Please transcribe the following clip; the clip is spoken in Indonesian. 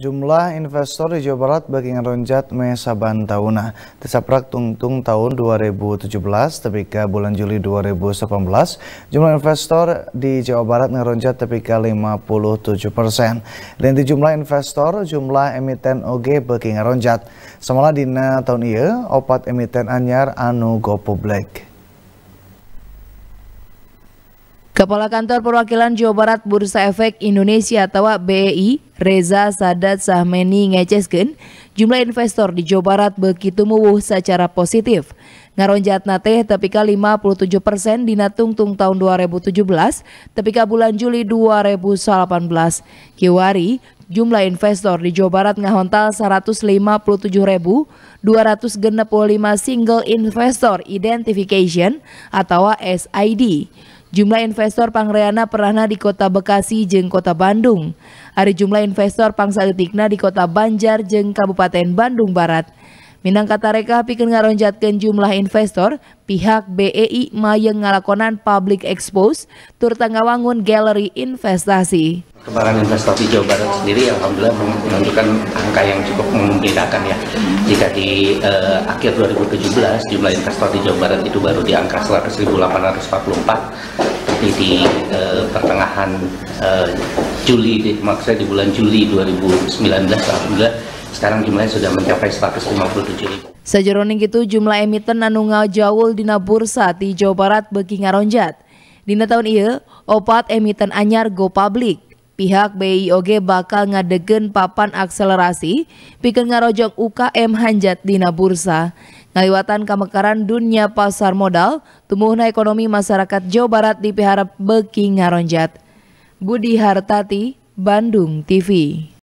Jumlah investor di Jawa Barat bagi ronjat mesaban tauna. Tesaprak tungtung tahun 2017 ke bulan Juli 2018, jumlah investor di Jawa Barat ngeronjat ke 57 persen. Dan di jumlah investor, jumlah emiten OG bagi ngeronjat. Semalah dina tahun iya, opat emiten anyar anu go public. Kepala Kantor Perwakilan Jawa Barat Bursa Efek Indonesia atau BEI, Reza Sadat Sahmeni ngecesken, jumlah investor di Jawa Barat begitu mewuh secara positif. Ngaronjatna teh tapi 57 persen dina tungtung tahun 2017 tapi bulan Juli 2018. Kiwari, jumlah investor di Jawa Barat ngahontal 157.265 single investor identification atau SID. Jumlah investor pangreana perahna di kota Bekasi jeng kota Bandung. Hari jumlah investor pangsa di kota Banjar jeng Kabupaten Bandung Barat kata reka pikir ngaronjatkan jumlah investor, pihak BEI mayeng ngalakonan public expose tur tanggawangun galeri investasi. Kebaran investasi Jawa Barat sendiri alhamdulillah menunjukkan angka yang cukup membedakan ya. Jika di eh, akhir 2017 jumlah investor di Jawa Barat itu baru di angka 100.844 tapi di eh, pertengahan eh, Juli, maksudnya di bulan Juli 2019 alhamdulillah sekarang jumlahnya sudah mencapai 157 ribu. Sejeroning itu jumlah emiten anu ngajawul dina bursa di Jawa Barat beki ngaronjat. Dina tahun iya, opat emiten anyar go public. Pihak BIOG bakal ngadegen papan akselerasi pikir ngarojong UKM hanjat dina bursa. Ngaliwatan kemekaran dunia pasar modal, tumbuhna ekonomi masyarakat Jawa Barat dipiharap beki ngaronjat. Budi Hartati, Bandung TV.